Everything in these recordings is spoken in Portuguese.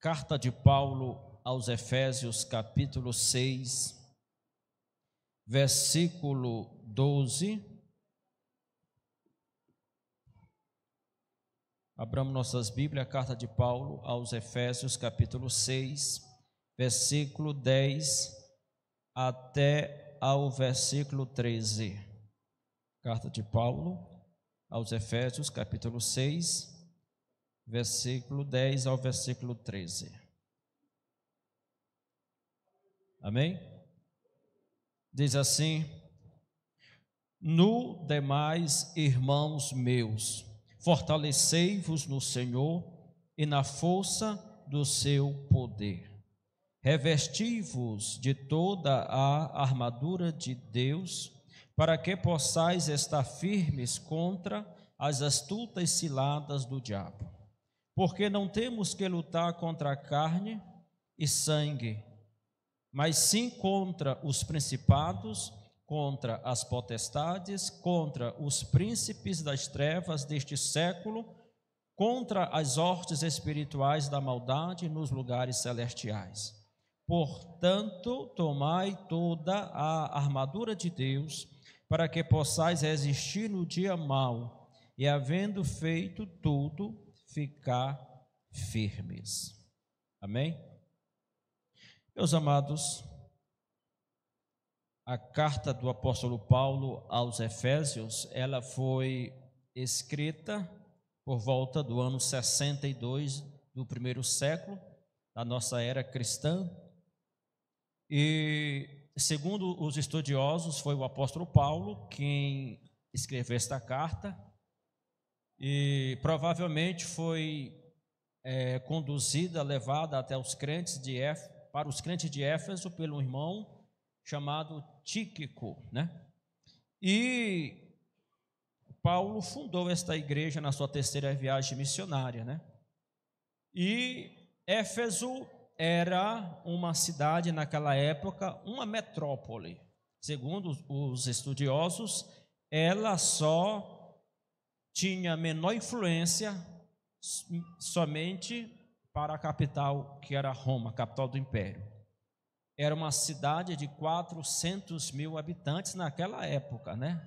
Carta de Paulo aos Efésios, capítulo 6, versículo 12. Abramos nossas Bíblias, carta de Paulo aos Efésios, capítulo 6, versículo 10 até ao versículo 13. Carta de Paulo aos Efésios, capítulo 6, versículo 10 ao versículo 13. Amém? Diz assim: No demais, irmãos meus, fortalecei-vos no Senhor e na força do seu poder. Revesti-vos de toda a armadura de Deus, para que possais estar firmes contra as astutas ciladas do diabo porque não temos que lutar contra a carne e sangue, mas sim contra os principados, contra as potestades, contra os príncipes das trevas deste século, contra as hortes espirituais da maldade nos lugares celestiais. Portanto, tomai toda a armadura de Deus, para que possais resistir no dia mau, e havendo feito tudo, ficar firmes. Amém? Meus amados, a carta do apóstolo Paulo aos Efésios, ela foi escrita por volta do ano 62 do primeiro século da nossa era cristã. E segundo os estudiosos, foi o apóstolo Paulo quem escreveu esta carta e provavelmente foi é, conduzida, levada até os crentes de Éfeso, para os crentes de Éfeso pelo irmão chamado Tíquico, né? E Paulo fundou esta igreja na sua terceira viagem missionária, né? E Éfeso era uma cidade naquela época, uma metrópole. Segundo os estudiosos, ela só tinha menor influência somente para a capital, que era Roma, capital do império. Era uma cidade de 400 mil habitantes naquela época, né?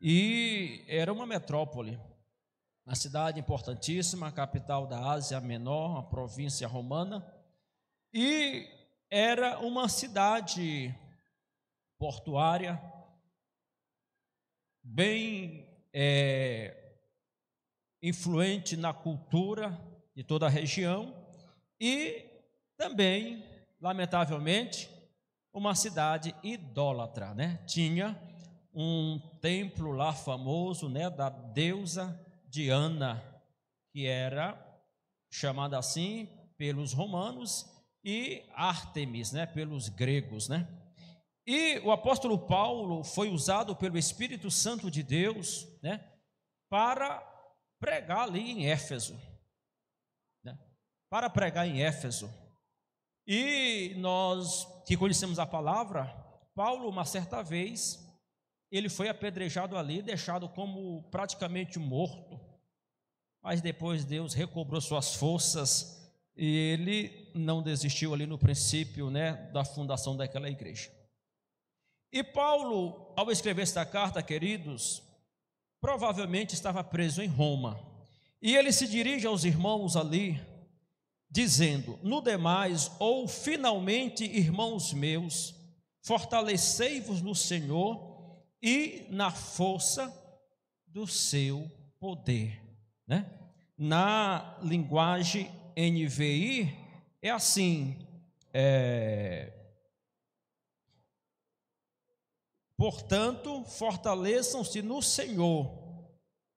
E era uma metrópole, uma cidade importantíssima, capital da Ásia Menor, a província romana, e era uma cidade portuária bem é, influente na cultura de toda a região e também, lamentavelmente, uma cidade idólatra, né? Tinha um templo lá famoso, né, da deusa Diana, que era chamada assim pelos romanos e Ártemis, né, pelos gregos, né? E o apóstolo Paulo foi usado pelo Espírito Santo de Deus né, para pregar ali em Éfeso. Né, para pregar em Éfeso. E nós que conhecemos a palavra, Paulo, uma certa vez, ele foi apedrejado ali, deixado como praticamente morto. Mas depois Deus recobrou suas forças e ele não desistiu ali no princípio né, da fundação daquela igreja. E Paulo, ao escrever esta carta, queridos, provavelmente estava preso em Roma. E ele se dirige aos irmãos ali, dizendo: No demais, ou finalmente, irmãos meus, fortalecei-vos no Senhor e na força do seu poder. Né? Na linguagem NVI, é assim: é, Portanto, fortaleçam-se no Senhor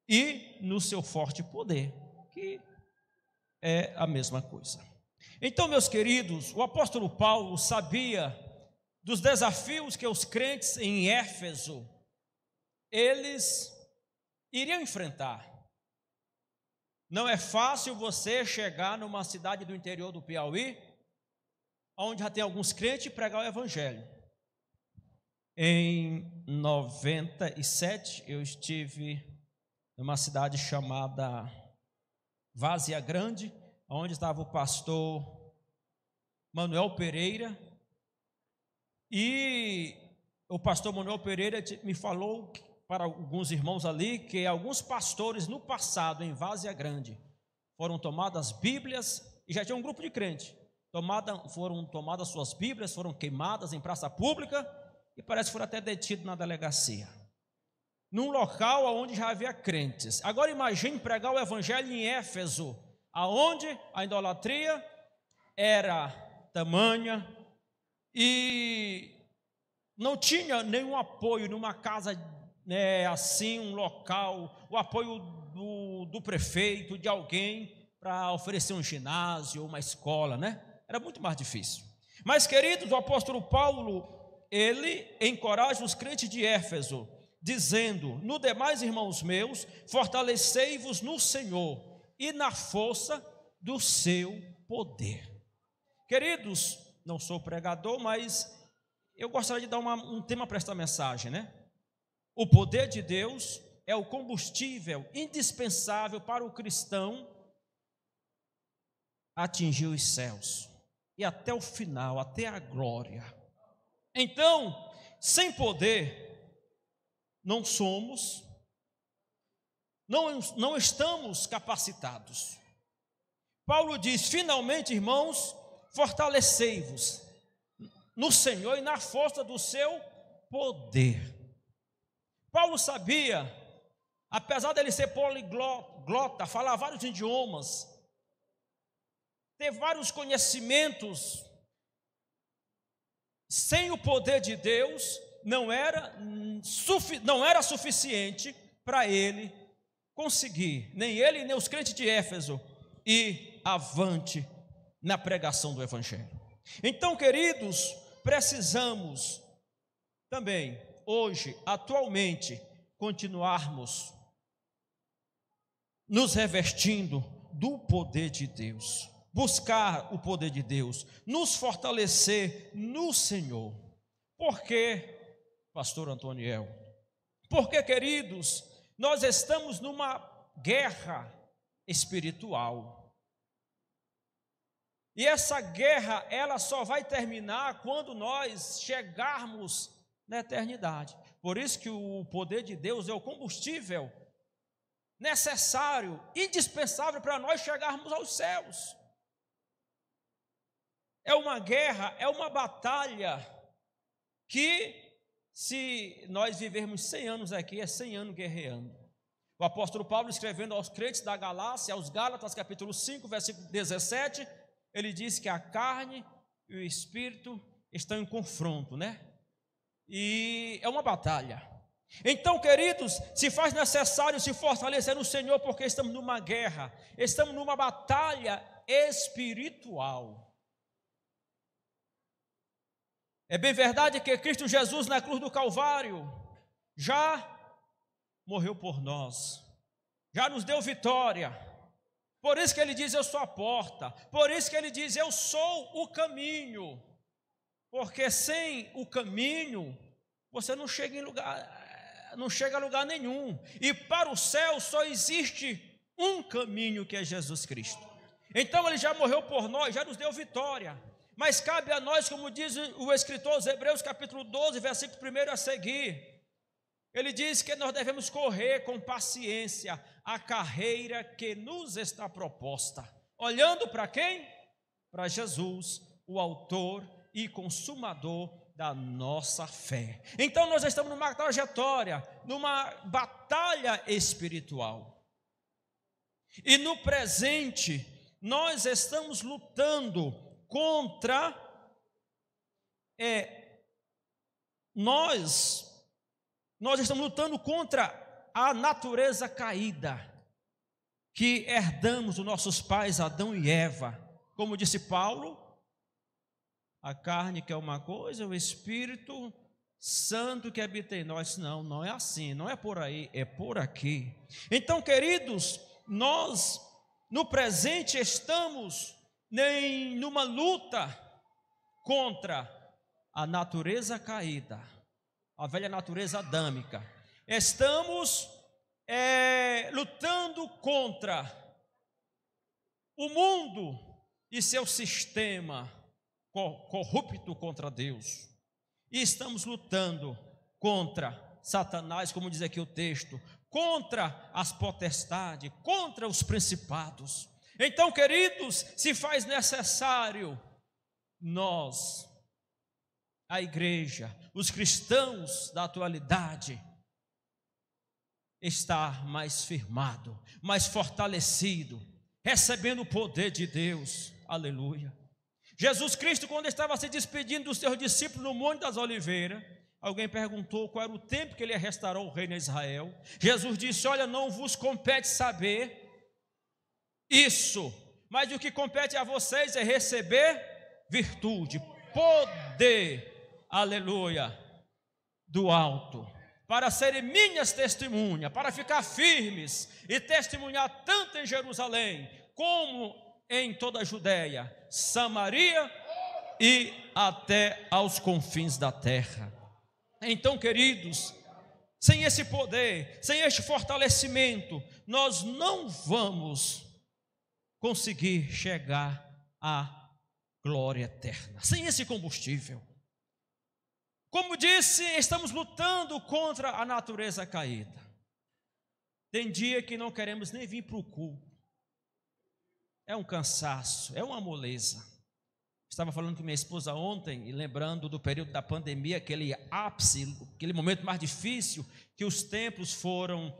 e no seu forte poder, que é a mesma coisa. Então, meus queridos, o apóstolo Paulo sabia dos desafios que os crentes em Éfeso eles iriam enfrentar. Não é fácil você chegar numa cidade do interior do Piauí, onde já tem alguns crentes e pregar o evangelho. Em 97, eu estive numa cidade chamada Vazia Grande, onde estava o pastor Manuel Pereira. E o pastor Manuel Pereira me falou para alguns irmãos ali que alguns pastores no passado em Vazia Grande foram tomadas Bíblias e já tinha um grupo de crente. Tomada, foram tomadas suas Bíblias, foram queimadas em praça pública e parece que foram até detidos na delegacia. Num local onde já havia crentes. Agora imagine pregar o evangelho em Éfeso, aonde a idolatria era tamanha e não tinha nenhum apoio numa casa né, assim, um local, o apoio do, do prefeito, de alguém, para oferecer um ginásio, uma escola, né? Era muito mais difícil. Mas, queridos, o apóstolo Paulo ele encoraja os crentes de Éfeso, dizendo: No demais, irmãos meus, fortalecei-vos no Senhor e na força do seu poder. Queridos, não sou pregador, mas eu gostaria de dar uma, um tema para esta mensagem, né? O poder de Deus é o combustível indispensável para o cristão atingir os céus e até o final, até a glória. Então, sem poder, não somos, não, não estamos capacitados. Paulo diz: finalmente, irmãos, fortalecei-vos no Senhor e na força do seu poder. Paulo sabia, apesar dele ser poliglota, falar vários idiomas, ter vários conhecimentos sem o poder de Deus, não era, hum, não era suficiente para ele conseguir, nem ele, nem os crentes de Éfeso, ir avante na pregação do Evangelho. Então, queridos, precisamos também, hoje, atualmente, continuarmos nos revestindo do poder de Deus buscar o poder de Deus, nos fortalecer no Senhor. Por quê, pastor Antoniel? Porque, queridos, nós estamos numa guerra espiritual. E essa guerra, ela só vai terminar quando nós chegarmos na eternidade. Por isso que o poder de Deus é o combustível necessário, indispensável para nós chegarmos aos céus é uma guerra, é uma batalha que, se nós vivermos 100 anos aqui, é 100 anos guerreando. O apóstolo Paulo, escrevendo aos crentes da Galácia, aos Gálatas, capítulo 5, versículo 17, ele diz que a carne e o espírito estão em confronto, né? E é uma batalha. Então, queridos, se faz necessário se fortalecer no Senhor, porque estamos numa guerra, estamos numa batalha espiritual. É bem verdade que Cristo Jesus na cruz do Calvário já morreu por nós, já nos deu vitória. Por isso que ele diz: Eu sou a porta. Por isso que ele diz: Eu sou o caminho. Porque sem o caminho, você não chega em lugar, não chega a lugar nenhum. E para o céu só existe um caminho que é Jesus Cristo. Então ele já morreu por nós, já nos deu vitória. Mas cabe a nós, como diz o escritor aos Hebreus, capítulo 12, versículo 1 a seguir. Ele diz que nós devemos correr com paciência a carreira que nos está proposta. Olhando para quem? Para Jesus, o autor e consumador da nossa fé. Então nós estamos numa trajetória, numa batalha espiritual. E no presente, nós estamos lutando contra é, nós, nós estamos lutando contra a natureza caída que herdamos dos nossos pais Adão e Eva. Como disse Paulo, a carne que é uma coisa, o espírito santo que habita em nós. Não, não é assim, não é por aí, é por aqui. Então, queridos, nós no presente estamos nem numa luta contra a natureza caída, a velha natureza adâmica. Estamos é, lutando contra o mundo e seu sistema corrupto contra Deus. E estamos lutando contra Satanás, como diz aqui o texto, contra as potestades, contra os principados. Então, queridos, se faz necessário nós, a igreja, os cristãos da atualidade, estar mais firmado, mais fortalecido, recebendo o poder de Deus. Aleluia. Jesus Cristo, quando estava se despedindo dos seus discípulos no Monte das Oliveiras, alguém perguntou qual era o tempo que ele restaurou o reino de Israel. Jesus disse: Olha, não vos compete saber isso, mas o que compete a vocês é receber virtude, poder, aleluia, do alto, para serem minhas testemunhas, para ficar firmes e testemunhar tanto em Jerusalém como em toda a Judéia, Samaria e até aos confins da terra. Então, queridos, sem esse poder, sem este fortalecimento, nós não vamos conseguir chegar à glória eterna. Sem esse combustível. Como disse, estamos lutando contra a natureza caída. Tem dia que não queremos nem vir para o culto. É um cansaço, é uma moleza. Estava falando com minha esposa ontem e lembrando do período da pandemia, aquele ápice, aquele momento mais difícil, que os templos foram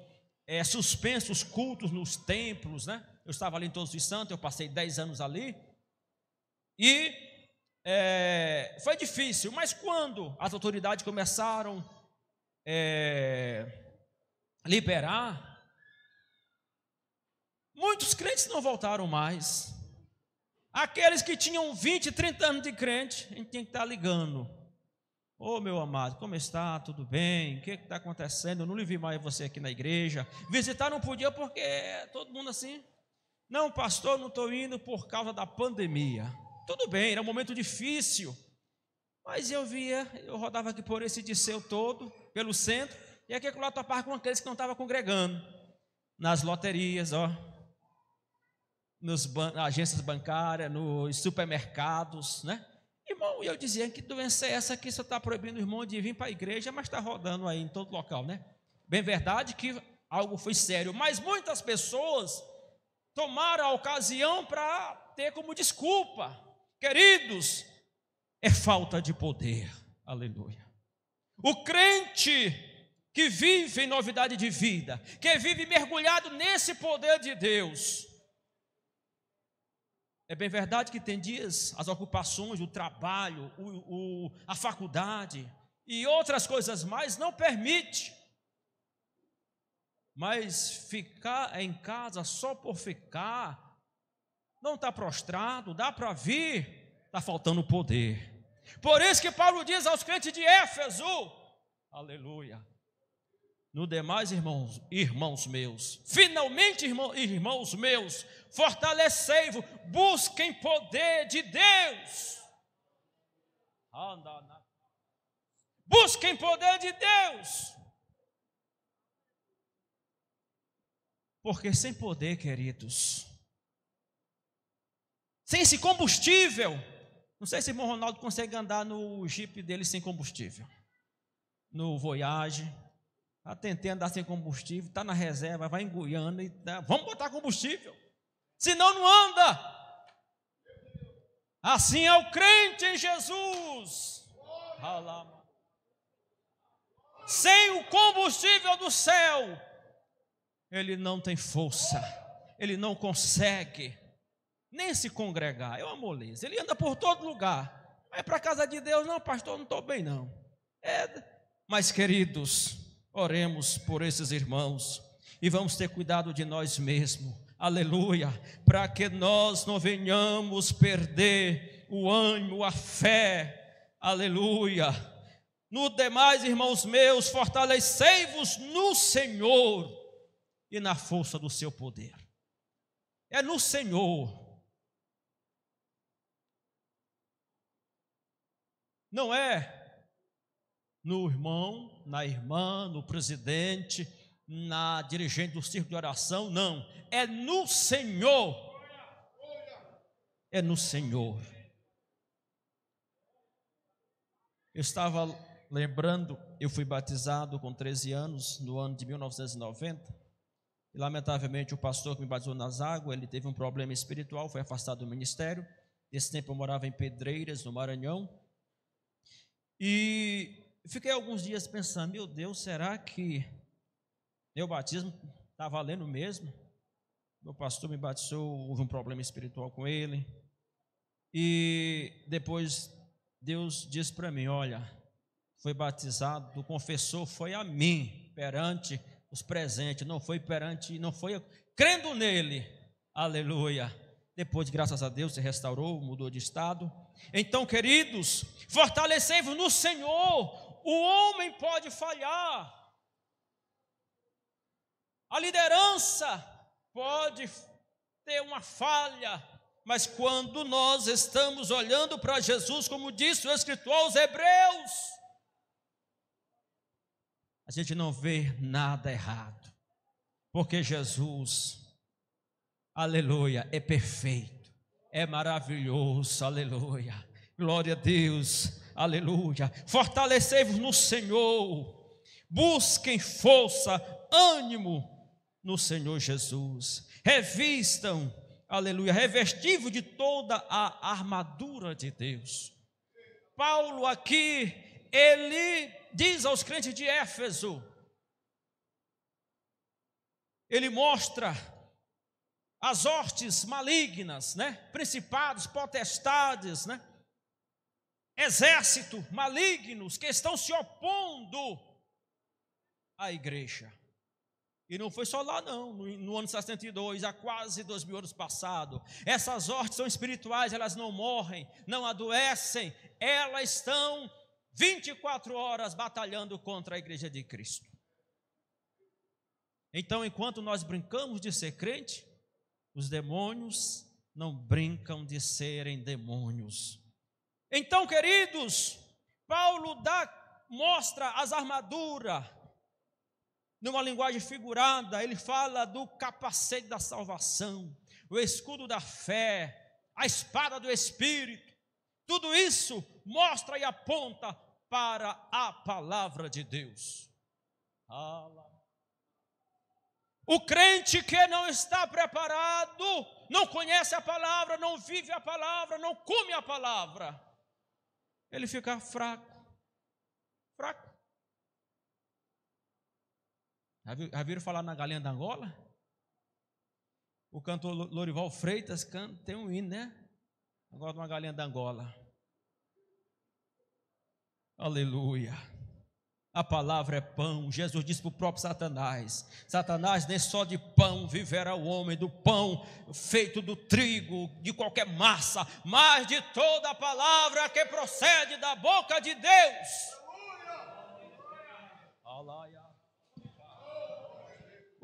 é, suspensos, cultos nos templos, né? eu estava ali em Todos os Santos, eu passei 10 anos ali. E é, foi difícil, mas quando as autoridades começaram é, liberar, muitos crentes não voltaram mais. Aqueles que tinham 20, 30 anos de crente, a gente tem que estar tá ligando. Ô oh, meu amado, como está? Tudo bem? O que está acontecendo? Eu não lhe vi mais você aqui na igreja. Visitar não podia porque todo mundo assim. Não, pastor, não estou indo por causa da pandemia. Tudo bem, era um momento difícil. Mas eu via, eu rodava aqui por esse Disseu todo, pelo centro, e aqui lá topava com aqueles que não estavam congregando. Nas loterias, ó. Nos ban agências bancárias, nos supermercados, né? Irmão, e eu dizia, que doença é essa que só está proibindo o irmão de vir para a igreja, mas está rodando aí em todo local, né? Bem verdade que algo foi sério, mas muitas pessoas tomaram a ocasião para ter como desculpa. Queridos, é falta de poder. Aleluia. O crente que vive em novidade de vida, que vive mergulhado nesse poder de Deus. É bem verdade que tem dias, as ocupações, o trabalho, o, o, a faculdade e outras coisas mais não permite mas ficar em casa só por ficar, não está prostrado, dá para vir, está faltando poder. Por isso que Paulo diz aos crentes de Éfeso: Aleluia. No demais, irmãos, irmãos meus, finalmente, irmão, irmãos meus, fortalecei-vos, busquem poder de Deus. Busquem poder de Deus. Porque sem poder, queridos, sem esse combustível, não sei se o irmão Ronaldo consegue andar no Jeep dele sem combustível, no Voyage, já tá tentei andar sem combustível, está na reserva, vai em e tá, vamos botar combustível, senão não anda. Assim é o crente em Jesus. Sem o combustível do céu, ele não tem força, ele não consegue nem se congregar, é uma moleza. Ele anda por todo lugar, vai para a casa de Deus, não, pastor, não estou bem, não. É, mas queridos, oremos por esses irmãos e vamos ter cuidado de nós mesmos, aleluia, para que nós não venhamos perder o ânimo, a fé, aleluia. No demais, irmãos meus, fortalecei-vos no Senhor e na força do seu poder. É no Senhor. Não é no irmão, na irmã, no presidente, na dirigente do circo de oração, não. É no Senhor. É no Senhor. Eu estava lembrando, eu fui batizado com 13 anos, no ano de 1990. E, lamentavelmente, o pastor que me batizou nas águas, ele teve um problema espiritual, foi afastado do ministério. Nesse tempo eu morava em Pedreiras, no Maranhão. E fiquei alguns dias pensando, meu Deus, será que meu batismo está valendo mesmo? Meu pastor me batizou, houve um problema espiritual com ele. E depois Deus disse para mim: Olha, foi batizado, o confessor foi a mim perante os presentes, não foi perante, não foi crendo nele. Aleluia. Depois, graças a Deus, se restaurou, mudou de estado. Então, queridos, fortalecei-vos no Senhor. O homem pode falhar. A liderança pode ter uma falha, mas quando nós estamos olhando para Jesus, como disse o escritor aos Hebreus, a gente não vê nada errado, porque Jesus, aleluia, é perfeito, é maravilhoso, aleluia, glória a Deus, aleluia. Fortalecei-vos no Senhor, busquem força, ânimo no Senhor Jesus, revistam, aleluia, revestivo de toda a armadura de Deus. Paulo aqui, ele diz aos crentes de Éfeso, ele mostra as hortes malignas, né? principados, potestades, né? exército malignos que estão se opondo à igreja. E não foi só lá, não, no, no ano 62, há quase dois mil anos passado. Essas hortes são espirituais, elas não morrem, não adoecem, elas estão 24 horas batalhando contra a igreja de Cristo. Então, enquanto nós brincamos de ser crente, os demônios não brincam de serem demônios. Então, queridos, Paulo dá, mostra as armaduras, numa linguagem figurada, ele fala do capacete da salvação, o escudo da fé, a espada do Espírito. Tudo isso mostra e aponta para a palavra de Deus. O crente que não está preparado, não conhece a palavra, não vive a palavra, não come a palavra, ele fica fraco. Fraco. Já viram falar na galinha da Angola? O cantor Lorival Freitas canta, tem um hino, né? Agora uma galinha da Angola. Aleluia. A palavra é pão. Jesus disse para o próprio Satanás: Satanás, nem só de pão viverá o homem, do pão feito do trigo, de qualquer massa, mas de toda a palavra que procede da boca de Deus. Aleluia. Aleluia.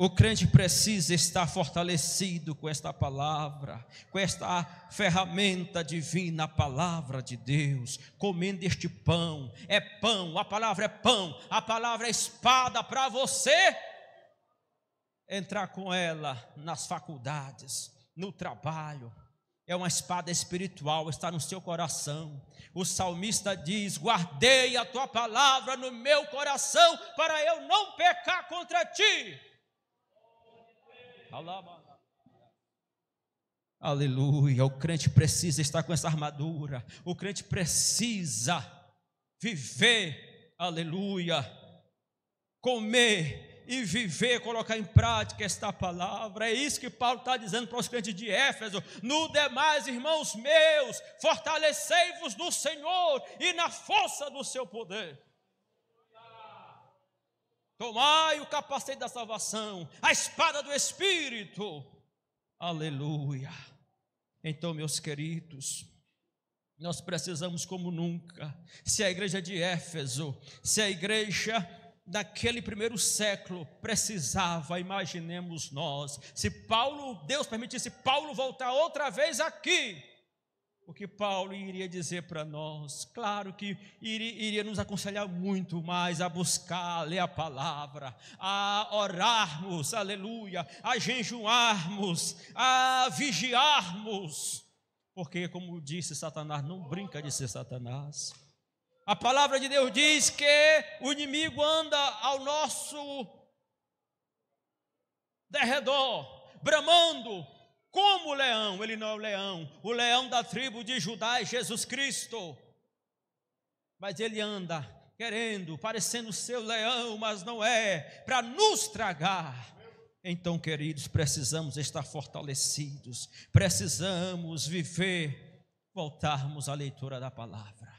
O crente precisa estar fortalecido com esta palavra, com esta ferramenta divina, a palavra de Deus, comendo este pão. É pão, a palavra é pão, a palavra é espada para você entrar com ela nas faculdades, no trabalho. É uma espada espiritual, está no seu coração. O salmista diz: Guardei a tua palavra no meu coração, para eu não pecar contra ti. Aleluia. O crente precisa estar com essa armadura. O crente precisa viver. Aleluia. Comer e viver, colocar em prática esta palavra. É isso que Paulo está dizendo para os crentes de Éfeso. No demais, irmãos meus, fortalecei-vos no Senhor e na força do seu poder. Tomai o capacete da salvação, a espada do Espírito. Aleluia. Então, meus queridos, nós precisamos como nunca, se a igreja de Éfeso, se a igreja daquele primeiro século precisava, imaginemos nós, se Paulo, Deus permitisse Paulo voltar outra vez aqui, o que Paulo iria dizer para nós. Claro que iria, iria, nos aconselhar muito mais a buscar, a ler a palavra, a orarmos, aleluia, a jejuarmos, a vigiarmos. Porque, como disse Satanás, não brinca de ser Satanás. A palavra de Deus diz que o inimigo anda ao nosso derredor, bramando, como leão, ele não é o leão, o leão da tribo de Judá é Jesus Cristo. Mas ele anda querendo, parecendo ser o leão, mas não é, para nos tragar. Então, queridos, precisamos estar fortalecidos, precisamos viver, voltarmos à leitura da palavra.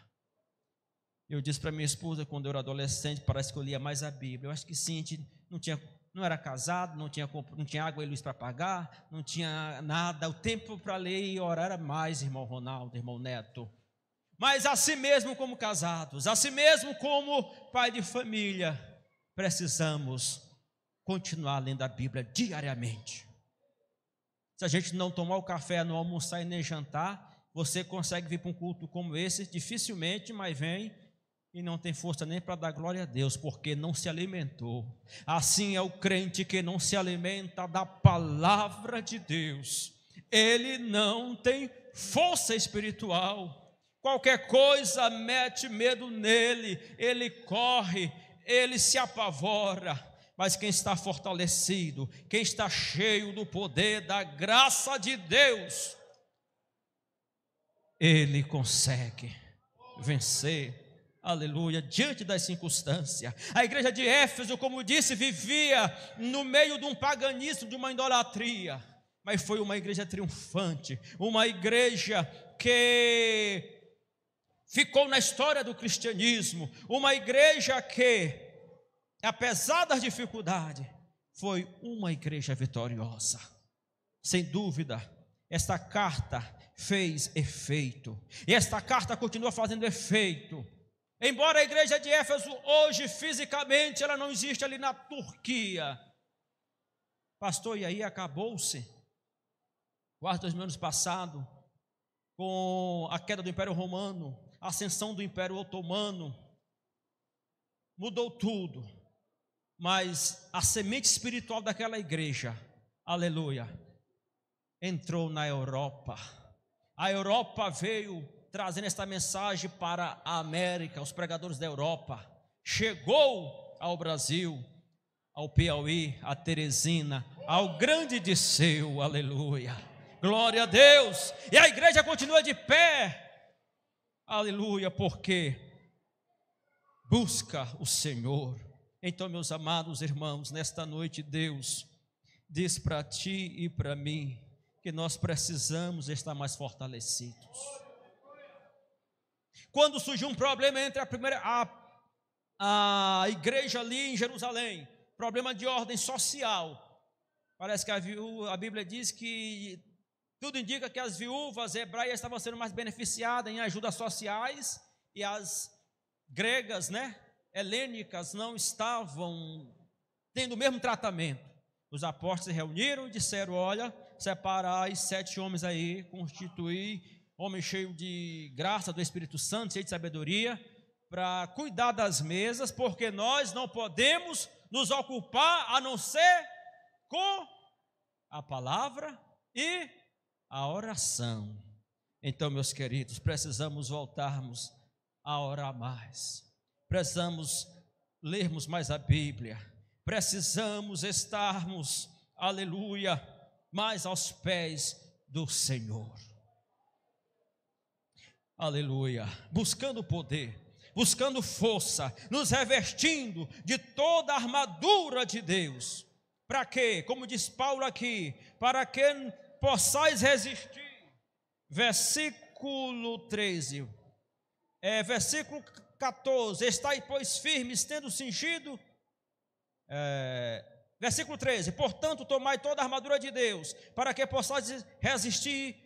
Eu disse para minha esposa, quando eu era adolescente, parece que eu lia mais a Bíblia. Eu acho que sim, a gente não tinha não era casado, não tinha, não tinha água e luz para pagar, não tinha nada. O tempo para ler e orar era mais, irmão Ronaldo, irmão Neto. Mas assim mesmo como casados, assim mesmo como pai de família, precisamos continuar lendo a Bíblia diariamente. Se a gente não tomar o café, não almoçar e nem jantar, você consegue vir para um culto como esse, dificilmente, mas vem e não tem força nem para dar glória a Deus, porque não se alimentou. Assim é o crente que não se alimenta da palavra de Deus, ele não tem força espiritual. Qualquer coisa mete medo nele, ele corre, ele se apavora. Mas quem está fortalecido, quem está cheio do poder da graça de Deus, ele consegue vencer aleluia, diante das circunstâncias. A igreja de Éfeso, como disse, vivia no meio de um paganismo, de uma idolatria, mas foi uma igreja triunfante, uma igreja que ficou na história do cristianismo, uma igreja que, apesar das dificuldades, foi uma igreja vitoriosa. Sem dúvida, esta carta fez efeito, e esta carta continua fazendo efeito Embora a igreja de Éfeso hoje fisicamente ela não existe ali na Turquia. Pastor, e aí acabou-se quase dois mil anos passado com a queda do Império Romano, a ascensão do Império Otomano. Mudou tudo. Mas a semente espiritual daquela igreja, aleluia, entrou na Europa. A Europa veio trazendo esta mensagem para a América, os pregadores da Europa. Chegou ao Brasil, ao Piauí, a Teresina, ao grande Disseu, aleluia. Glória a Deus. E a igreja continua de pé, aleluia, porque busca o Senhor. Então, meus amados irmãos, nesta noite, Deus diz para ti e para mim que nós precisamos estar mais fortalecidos quando surgiu um problema entre a primeira a, a igreja ali em Jerusalém, problema de ordem social. Parece que a, a Bíblia diz que tudo indica que as viúvas hebraias estavam sendo mais beneficiadas em ajudas sociais e as gregas, né, helênicas não estavam tendo o mesmo tratamento. Os apóstolos se reuniram e disseram: Olha, separai sete homens aí, constituir homem cheio de graça do Espírito Santo, cheio de sabedoria, para cuidar das mesas, porque nós não podemos nos ocupar a não ser com a palavra e a oração. Então, meus queridos, precisamos voltarmos a orar mais, precisamos lermos mais a Bíblia, precisamos estarmos, aleluia, mais aos pés do Senhor aleluia, buscando poder, buscando força, nos revestindo de toda a armadura de Deus. Para quê? Como diz Paulo aqui, para que possais resistir. Versículo 13. É, versículo 14. Estai, pois, firmes, tendo cingido. É, versículo 13. Portanto, tomai toda a armadura de Deus, para que possais resistir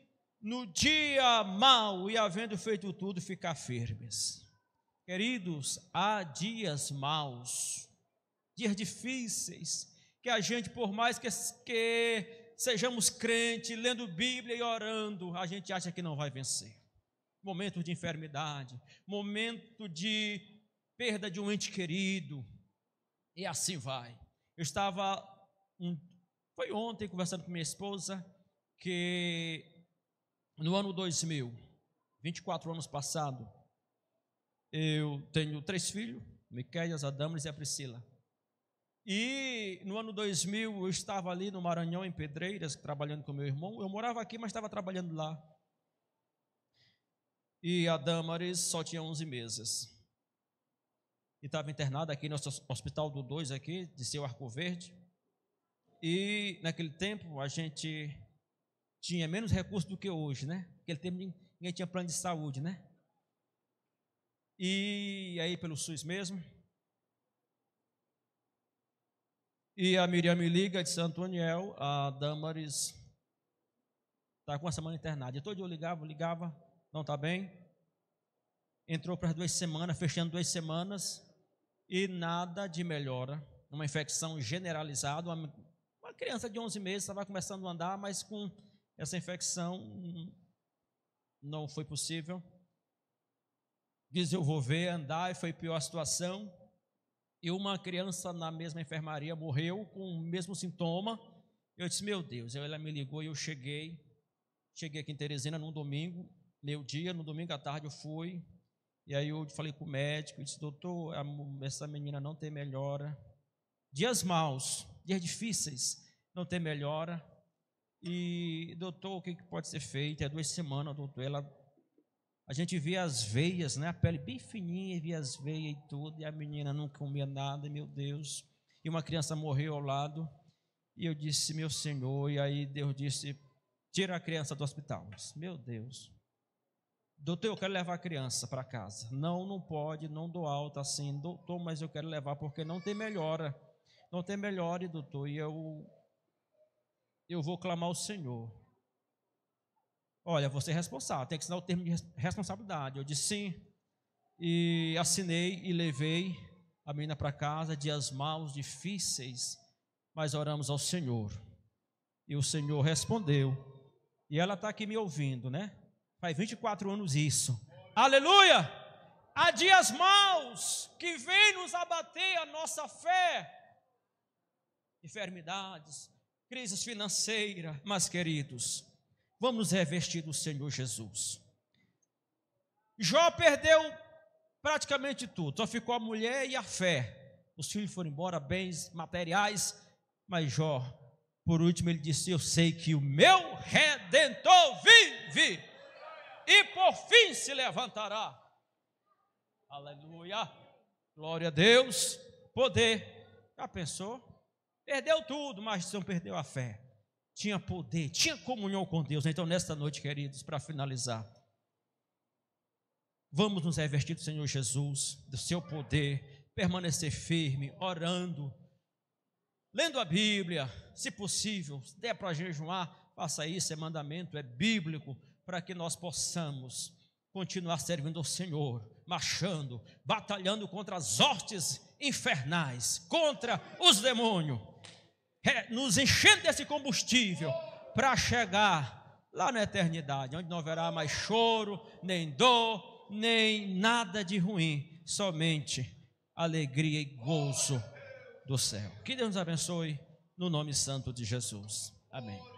no dia mau e havendo feito tudo, ficar firmes. Queridos, há dias maus, dias difíceis, que a gente, por mais que, que sejamos crentes, lendo Bíblia e orando, a gente acha que não vai vencer. Momentos de enfermidade, momento de perda de um ente querido, e assim vai. Eu estava, um, foi ontem, conversando com minha esposa, que no ano 2000, 24 anos passado, eu tenho três filhos, Miquelias, Adamles e a Priscila. E no ano 2000 eu estava ali no Maranhão, em Pedreiras, trabalhando com meu irmão. Eu morava aqui, mas estava trabalhando lá. E a Damaris só tinha 11 meses. E estava internada aqui no Hospital do 2, aqui, de seu Arco Verde. E naquele tempo a gente tinha menos recursos do que hoje, né? Naquele tempo ninguém tinha plano de saúde, né? E aí pelo SUS mesmo. E a Miriam me liga de Santo Antoniel, a Damaris está com uma semana internada. todo dia eu ligava, ligava, não está bem. Entrou para duas semanas, fechando duas semanas, e nada de melhora. Uma infecção generalizada, uma, uma criança de 11 meses estava começando a andar, mas com essa infecção não foi possível. Diz eu vou ver, andar, e foi pior a situação. E uma criança na mesma enfermaria morreu com o mesmo sintoma. Eu disse, meu Deus, ela me ligou e eu cheguei. Cheguei aqui em Teresina num domingo, meu dia, no domingo à tarde eu fui. E aí eu falei com o médico, disse, doutor, essa menina não tem melhora. Dias maus, dias difíceis, não tem melhora. E, doutor, o que, pode ser feito? É duas semanas, doutor. Ela, a gente via as veias, né? A pele bem fininha, via as veias e tudo. E a menina não comia nada, meu Deus. E uma criança morreu ao lado. E eu disse, meu Senhor. E aí Deus disse, tira a criança do hospital. Disse, meu Deus. Doutor, eu quero levar a criança para casa. Não, não pode, não dou alta assim. Doutor, mas eu quero levar porque não tem melhora. Não tem melhora, doutor. E eu eu vou clamar ao Senhor. Olha, você é responsável, tem que assinar o termo de responsabilidade. Eu disse sim, e assinei e levei a menina para casa, dias maus, difíceis, mas oramos ao Senhor. E o Senhor respondeu, e ela está aqui me ouvindo, né? Faz 24 anos isso. Aleluia! Há dias maus que vêm nos abater a nossa fé, enfermidades, crises financeiras, mas queridos, vamos revestir do Senhor Jesus. Jó perdeu praticamente tudo, só ficou a mulher e a fé. Os filhos foram embora, bens materiais, mas Jó, por último, ele disse: Eu sei que o meu redentor vive e por fim se levantará. Aleluia, glória a Deus, poder. Já pensou? Perdeu tudo, mas não perdeu a fé. Tinha poder, tinha comunhão com Deus. Então, nesta noite, queridos, para finalizar, vamos nos revestir do Senhor Jesus, do seu poder, permanecer firme, orando, lendo a Bíblia, se possível, se der para jejuar, faça isso, é mandamento, é bíblico, para que nós possamos continuar servindo ao Senhor, marchando, batalhando contra as hostes infernais, contra os demônios, é, nos enchendo desse combustível para chegar lá na eternidade, onde não haverá mais choro, nem dor, nem nada de ruim, somente alegria e gozo do céu. Que Deus nos abençoe no nome santo de Jesus. Amém.